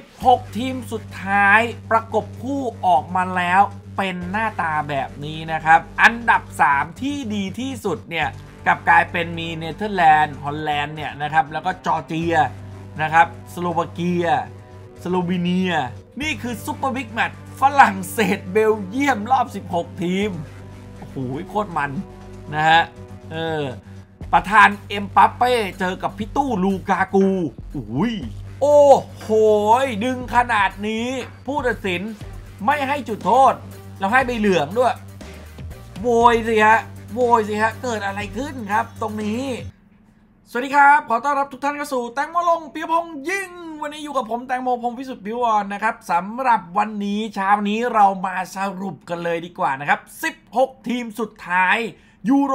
16 ทีมสุดท้ายประกบคู่ออกมา แล้วเป็นหน้าตาแบบนี้นะครับ อันดับ3ที่ดีที่สุด เนี่ยกับ กลายเป็นมีเนเธอร์แลนด์ฮอลแลนด์เนี่ย นะ ครับ แล้ว ก็ จอร์เจีย นะ ครับสโลวาเกีย สโลวีเนียนี่คือ ซุปเปอร์บิ๊กแมตช์ฝรั่งเศสเบลเยียมรอบ 16 ทีม โอ้โห โคตรมัน นะ ฮะ เออประธานเอ็มปาเป้เจอกับพี่ตู้ลูกากูอุ้ยโอ้โหดึงขนาดนี้ผู้ตัดสินไม่ให้จุดโทษ เราให้ใบเหลืองด้วย โวยสิฮะโวยสิฮะเกิดอะไรขึ้นครับตรงนี้ สวัสดีครับ ขอต้อนรับทุกท่านเข้าสู่ แตงโมลงเปียพงยิ่ง วันนี้อยู่กับผมแตงโมพงพิสุทธิ์พิวรนะครับสำหรับวันนี้เช้านี้เรามาสรุปกันเลยดีกว่านะครับ 16 ทีมสุดท้ายยูโร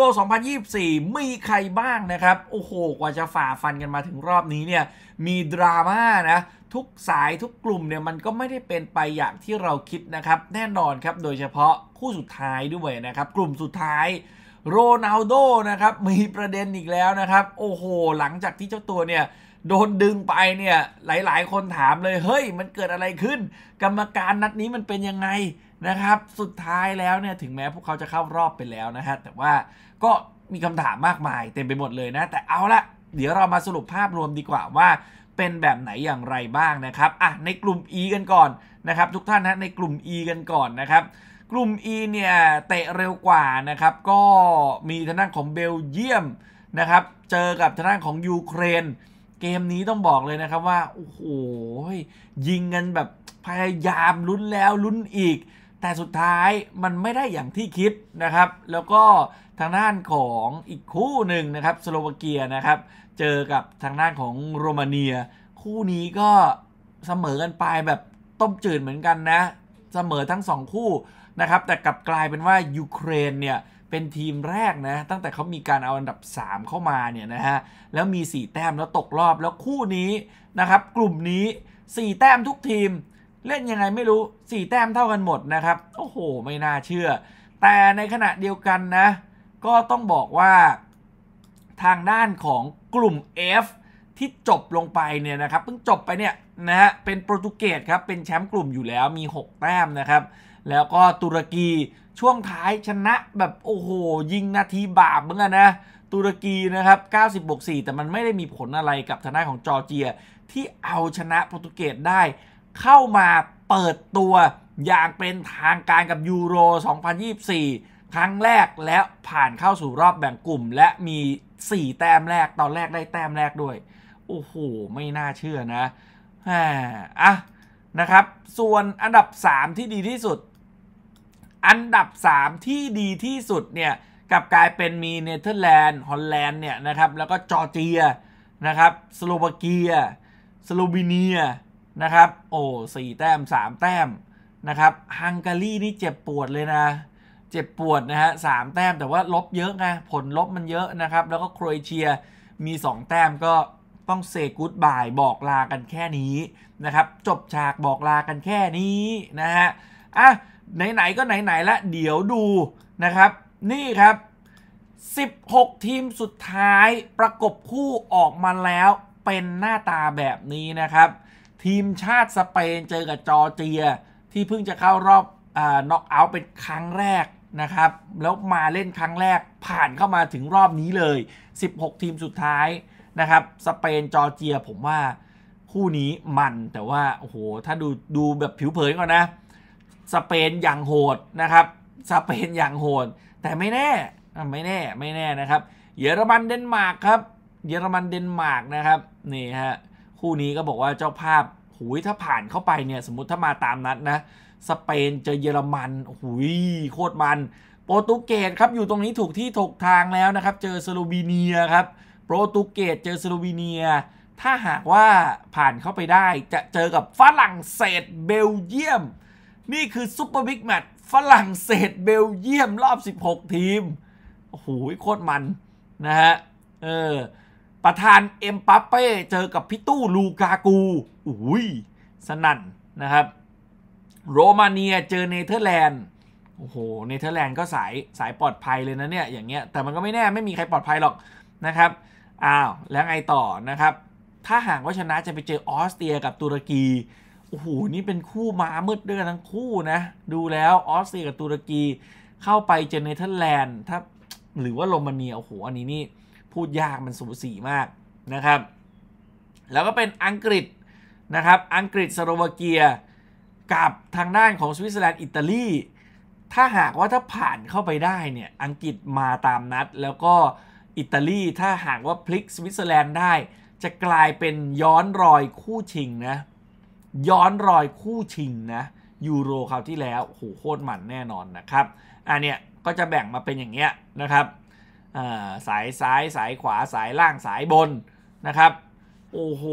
2024 มีใครบ้างนะครับ โอ้โห กว่าจะฝ่าฟันกันมาถึงรอบนี้เนี่ย มีดราม่านะ ทุกสายทุกกลุ่มเนี่ยมันก็ไม่ได้เป็นไปอย่างที่เราคิดนะครับ แน่นอนครับ โดยเฉพาะคู่สุดท้ายด้วยนะครับ กลุ่มสุดท้าย โรนัลโดนะครับ มีประเด็นอีกแล้วนะครับ โอ้โห หลังจากที่เจ้าตัวเนี่ยโดนดึงไปเนี่ยหลาย ๆคนถามเลย เฮ้ยมันเกิดอะไรขึ้น กรรมการนัดนี้มันเป็นยังไงนะครับสุดท้ายแล้วเนี่ยถึงแม้พวกเขาจะเข้ารอบไปแล้วนะฮะแต่ว่าก็มีคำถามมากมาย เต็มไปหมดเลยนะแต่เอาละเดี๋ยวเรามาสรุปภาพรวมดีกว่าว่า เป็นแบบไหนอย่างไรบ้างนะครับอ่ะในกลุ่ม E กันก่อนนะครับ ทุกท่านนะในกลุ่ม E กันก่อนนะครับ กลุ่ม E เนี่ยเตะเร็วกว่านะครับก็มีทาายของเบลเยียมนะครับเจอกับทาายของยูเครนเกมนี้ต้องบอกเลยนะครับว่า โอ้โหยิงกันแบบ พยายามลุ้นแล้วลุ้นอีก แต่สุดท้ายมันไม่ได้อย่างที่คิดนะครับ แล้วก็ทางด้านของอีกคู่หนึ่งนะครับสโลวาเกียนะครับ เจอกับทางด้านของโรมาเนีย คู่นี้ก็เสมอกันไปแบบต้มจืดเหมือนกันนะ เสมอทั้งสองคู่นะครับ แต่กลับกลายเป็นว่ายูเครนเนี่ยเป็นทีมแรกนะตั้งแต่เขามีการเอาอันดับ 3 เข้ามาเนี่ยนะฮะแล้วมี 4แต้มแล้วตกรอบแล้วคู่นี้นะครับ กลุ่มนี้ 4แต้มทุกทีม เล่นยังไงไม่รู้ 4แต้มเท่ากันหมดนะครับโอ้โหไม่น่าเชื่อ แต่ในขณะเดียวกันนะ ก็ต้องบอกว่าทางด้านของกลุ่ม F ที่จบลงไปเนี่ยนะครับเพิ่งจบไปเนี่ยนะฮะเป็นโปรตุเกสครับเป็นแชมป์กลุ่มอยู่แล้วมี 6 แต้มนะครับแล้วก็ตุรกีช่วงท้ายชนะแบบ โอ้โห ยิง นาทีบาปเหมือนกันนะตุรกี นะครับ 90บวก4 แต่มันไม่ได้มีผลอะไรกับทนายของ จอร์เจีย ที่เอาชนะ โปรตุเกสได้ เข้ามาเปิดตัวอย่างเป็นทางการกับยูโร 2024 ครั้งแรกและผ่านเข้าสู่รอบแบ่งกลุ่ม และมี 4 แต้มแรก ตอนแรกได้แต้มแรกด้วยโอ้โหไม่น่าเชื่อนะอ่ะนะครับส่วนอันดับ 3 ที่ดีที่สุดอันดับ 3 ที่ดีที่สุดเนี่ยกับกลายเป็นมีเนเธอร์แลนด์ฮอลแลนด์เนี่ยนะครับแล้วก็ จอร์เจียนะครับสโลวาเกียสโลวีเนียนะครับโอ้สี่แต้ม3แต้มนะครับฮังการีนี่เจ็บปวดเลยนะเจ็บปวดนะฮะสแต้มแต่ว่าลบเยอะไงผลลบมันเยอะนะครับ แล้วก็โครเอเชียมี 2 แต้มก็ต้องเซกูดบายบอกลากันแค่นี้นะครับจบฉากบอกลากันแค่นี้ นะฮะอ่ะไหน ๆ ก็ไหนๆละเดี๋ยวดูนะครับ นี่ครับ 16 ทีมสุดท้ายประกบคู่ออกมาแล้วเป็นหน้าตาแบบนี้นะครับ ทีมชาติสเปนเจอกับจอร์เจียที่เพิ่งจะเข้ารอบน็อกเอาท์เป็นครั้งแรกนะครับ แล้วมาเล่นครั้งแรกผ่านเข้ามาถึงรอบนี้เลย 16 ทีมสุดท้ายนะครับสเปนจอร์เจีย ผมว่าคู่นี้มันแต่ว่าโอ้โหถ้าดูดูแบบผิวเผินก่อนนะสเปนอย่างโหดนะครับ สเปนอย่างโหด แต่ไม่แน่ไม่แน่ไม่แน่นะครับเยอรมันเดนมาร์กครับเยอรมันเดนมาร์กนะครับนี่ฮะคู่นี้ก็บอกว่าเจ้าภาพหุยถ้าผ่านเข้าไปเนี่ยสมมติถ้ามาตามนัดนะสเปนเจอเยอรมันหุยโคตรมัน โปรตุเกสครับอยู่ตรงนี้ถูกที่ถูกทางแล้วนะครับเจอสโลวีเนียครับโปรตุเกสเจอสโลวีเนีย ถ้าหากว่าผ่านเข้าไปได้จะเจอกับฝรั่งเศสเบลเยียมนี่คือ ซุปเปอร์บิ๊กแมตช์ฝรั่งเศสเบลเยียมรอบ 16 ทีม โอ้โหโคตรมัน นะฮะ เออ ประธาน เอ็มปาเป้เจอกับพิตู้ลูกากูโอ้ยสนั่นนะครับ โรมาเนียเจอ เนเธอร์แลนด์ โอ้โห เนเธอร์แลนด์ก็สายสายปลอดภัยเลยนะเนี่ย อย่างเงี้ย แต่มันก็ไม่แน่ไม่มีใครปลอดภัยหรอกนะครับ อ้าว แล้วไงต่อนะครับ ถ้าหากว่าชนะจะไปเจอออสเตรียกับตุรกีโอ้โห นี่เป็นคู่ม้ามืดด้วยกันทั้งคู่นะ ดูแล้วออสเตรียกับตุรกีเข้าไปเจอเนเธอร์แลนด์ถ้าหรือว่าโรมาเนีย โอ้โห อันนี้นี่ พูดยากมันสูสีมากนะครับ แล้วก็เป็นอังกฤษนะครับ อังกฤษสโลวาเกีย กับทางด้านของสวิตเซอร์แลนด์อิตาลี ถ้าหากว่าถ้าผ่านเข้าไปได้เนี่ย อังกฤษมาตามนัด แล้วก็อิตาลีถ้าหากว่าพลิกสวิตเซอร์แลนด์ได้ จะกลายเป็นย้อนรอยคู่ชิงนะย้อนรอยคู่ชิงนะยูโรคราวที่แล้วโหโคตรมันแน่นอนนะครับอันเนี้ยก็จะแบ่งมาเป็นอย่างเงี้ยนะครับสายซ้ายสายขวาสายล่างสายบนนะครับโอ้โห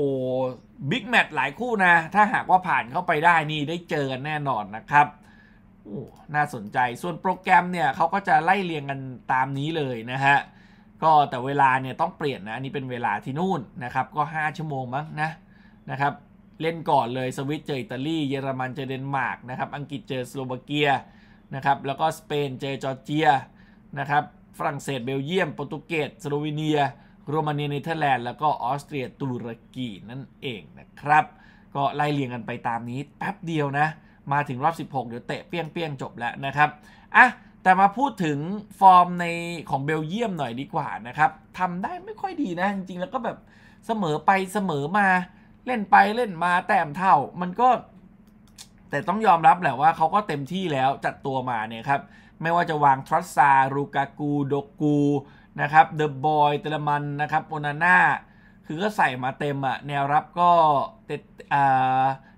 บิ๊กแมตช์หลายคู่ นะถ้าหากว่าผ่านเข้าไปได้นี่ได้เจอกันแน่นอนนะครับโอ้น่าสนใจส่วนโปรแกรมเนี่ยเขาก็จะไล่เรียงกันตามนี้เลยนะฮะก็แต่เวลาเนี่ยต้องเปลี่ยนนะอันนี้เป็นเวลาที่นู่นนะครับก็ 5 ชั่วโมงมั้งนะ นะครับเล่นก่อนเลย สวิตเจออิตาลี เยอรมันเจอเดนมาร์กนะครับอังกฤษเจอสโลวาเกียนะครับแล้วก็สเปน เจอจอร์เจียนะครับฝรั่งเศส เบลเยียมโปรตุเกสสโลวีเนียโรมาเนียเนเธอร์แลนด์แล้วก็ออสเตรียตุรกีนั่นเองนะครับ ก็ไล่เรียงกันไปตามนี้แป๊บเดียวนะ มาถึงรอบ 16 เดี๋ยวเตะเปี้ยงเปี้ยงจบแล้วนะครับอ่ะแต่มาพูดถึงฟอร์มในของเบลเยียมหน่อยดีกว่านะครับทำได้ไม่ค่อยดีนะจริงๆแล้วก็แบบเสมอไปเสมอมาเล่นไป เล่นมาแต้มเท่ามันก็ แต่ต้องยอมรับแหละว่าเขาก็เต็มที่แล้วจัดตัวมาเนี่ยครับ ไม่ว่าจะวางทรัสซารูกากูโดกูนะครับเดอะบอยเตลมันนะครับโอนาน่าคือก็ใส่มาเต็มอะแนวรับก็เต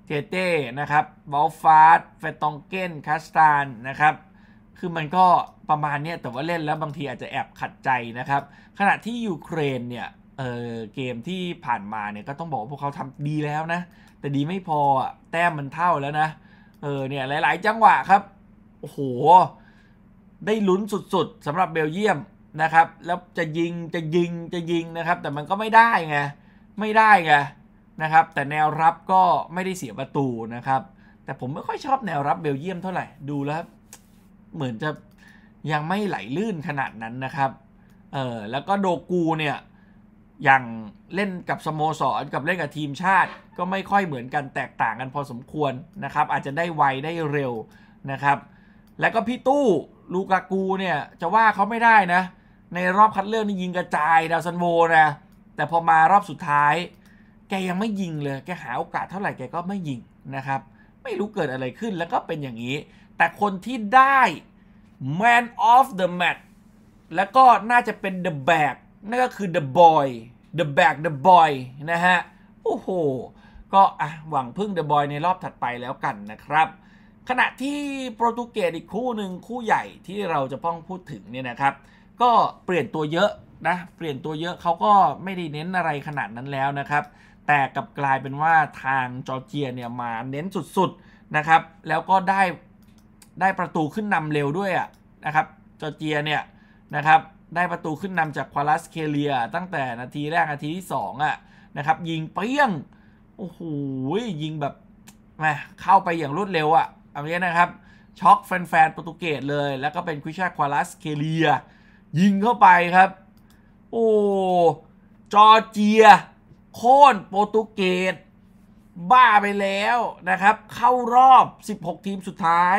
เจเต้นะครับบอลฟาสเฟตองเกนคาสตานนะครับคือมันก็ประมาณนี้แต่ว่าเล่นแล้วบางทีอาจจะแอบขัดใจนะครับ ขณะที่ยูเครนเนี่ยเเกมที่ผ่านมาเนี่ยก็ต้องบอกว่าพวกเขาทำดีแล้วนะ แต่ดีไม่พอแต้มมันเท่าแล้วนะเออเนี่ยหลายๆจังหวะครับ โอ้โหได้ลุ้นสุดๆสสำหรับเบลเยียมนะครับ แล้วจะยิงจะยิงจะยิงนะครับแต่มันก็ไม่ได้ไงไม่ได้ไงนะครับ แต่แนวรับก็ไม่ได้เสียประตูนะครับ แต่ผมไม่ค่อยชอบแนวรับเบลเยียมเท่าไหร่ดูแล้วเหมือนจะยังไม่ไหลลื่นขนาดนั้นนะครับเออแล้วก็โดกูเนี่ยอย่างเล่นกับสโมสรกับเล่นกับทีมชาติ ก็ไม่ค่อยเหมือนกันแตกต่างกันพอสมควรนะครับอาจจะได้ไวได้เร็วนะครับ แล้วก็พี่ตู้ลูกากูเนี่ยจะว่าเขาไม่ได้นะในรอบคัดเลือกนี่ยิงกระจายดาวซันโวนะแต่พอมารอบสุดท้าย แกยังไม่ยิงเลยแกหาโอกาสเท่าไหร่แกก็ไม่ยิงนะครับไม่รู้เกิดอะไรขึ้นแล้วก็เป็นอย่างนี้ แต่คนที่ได้ Man of the Match แล้วก็น่าจะเป็น The Bag นั่นก็คือ The Boy The Back The Boy นะฮะโอ้โห ก็อ่ะหวังพึ่ง The Boy ในรอบถัดไปแล้วกันนะครับ ขณะที่โปรตุเกสอีกคู่หนึ่งคู่ใหญ่ที่เราจะต้องพูดถึงเนี่ยนะครับ ก็เปลี่ยนตัวเยอะนะ เปลี่ยนตัวเยอะเขาก็ไม่ได้เน้นอะไรขนาดนั้นแล้วนะครับ แต่กลับกลายเป็นว่าทางจอร์เจียเนี่ยมาเน้นสุดๆนะครับ แล้วก็ได้ ได้ประตูขึ้นนำเร็วด้วยอ่ะนะครับจอร์เจียเนี่ยนะครับได้ประตูขึ้นนำจากควาลัสเคเลีย ตั้งแต่นาทีแรกนาทีที่ 2 อ่ะ นะครับ ยิงเปรี้ยง โอ้โหยิงแบบแหมเข้าไปอย่างรวดเร็วอ่ะอันนี้นะครับช็อกแฟนๆโปรตุเกสเลย แล้วก็เป็นคุชาควาลัสเคเลีย ยิงเข้าไปครับ โอ้จอร์เจีย โค่นโปรตุเกสบ้าไปแล้วนะครับ เข้ารอบ 16 ทีมสุดท้าย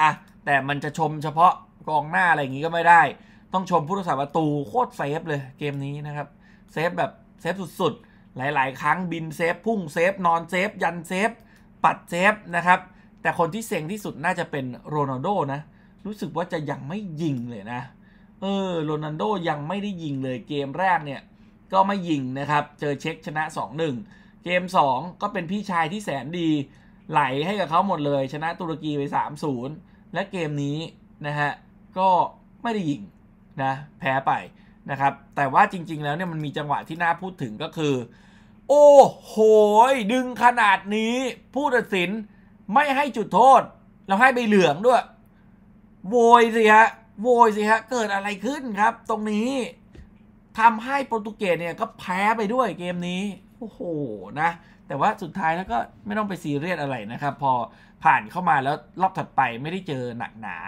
อ่ะ แต่มันจะชมเฉพาะกองหน้า อะไรอย่างนี้ก็ไม่ได้ ต้องชมผู้รักษาประตูโคตรเซฟ เลยเกมนี้นะครับ เซฟแบบเซฟสุดๆ หลายๆ ครั้งบินเซฟพุ่งเซฟนอนเซฟยันเซฟปัดเซฟนะครับ แต่คนที่เซ็งที่สุดน่าจะเป็นโรนัลโดนะ รู้สึกว่าจะยังไม่ยิงเลยนะ เออโรนัลโดยังไม่ได้ยิงเลยเกมแรกเนี่ย ก็ไม่ยิงนะครับ เจอเช็คชนะ2-1 เกม 2 ก็เป็นพี่ชายที่แสนดี ไหลให้กับเขาหมดเลย ชนะตุรกีไป3-0และเกมนี้นะฮะก็ไม่ได้ยิงนะแพ้ไปนะครับ แต่ว่าจริงๆ แล้วเนี่ยมันมีจังหวะที่น่าพูดถึงก็คือ โอ้โหดึงขนาดนี้ผู้ตัดสินไม่ให้จุดโทษแล้วให้ใบเหลืองด้วย โวยสิฮะโวยสิฮะเกิดอะไรขึ้นครับ ตรงนี้ทำให้โปรตุเกสเนี่ยก็แพ้ไปด้วยเกมนี้โอ้โหนะ แต่ว่าสุดท้ายแล้วก็ไม่ต้องไปซีเรียสอะไรนะครับ พอผ่านเข้ามาแล้วรอบถัดไปไม่ได้เจอหนักหนา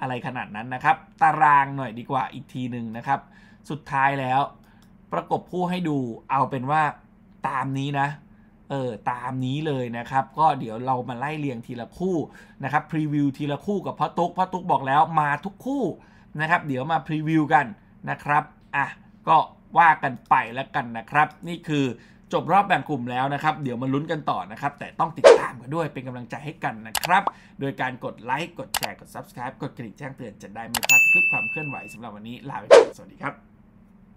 อะไรขนาดนั้นนะครับ ตารางหน่อยดีกว่าอีกทีหนึ่งนะครับ สุดท้ายแล้ว ประกบคู่ให้ดู เอาเป็นว่าตามนี้นะ เออ ตามนี้เลยนะครับ ก็เดี๋ยวเรามาไล่เรียงทีละคู่นะครับพรีวิวทีละคู่กับพระตุกพระตุกบอกแล้วมาทุกคู่นะครับ เดี๋ยวมาพรีวิวกันนะครับ อ่ะก็ว่ากันไปแล้วกันนะครับ นี่คือจบรอบแบ่งกลุ่มแล้วนะครับ เดี๋ยวมาลุ้นกันต่อนะครับ แต่ต้องติดตามกันด้วยเป็นกำลังใจให้กันนะครับ โดยการกดไลค์ กดแชร์ กด subscribe กดกระดิ่งแจ้งเตือนจะได้ไม่พลาดทุกความเคลื่อนไหวสำหรับวันนี้ลาไปก่อนสวัสดีครับ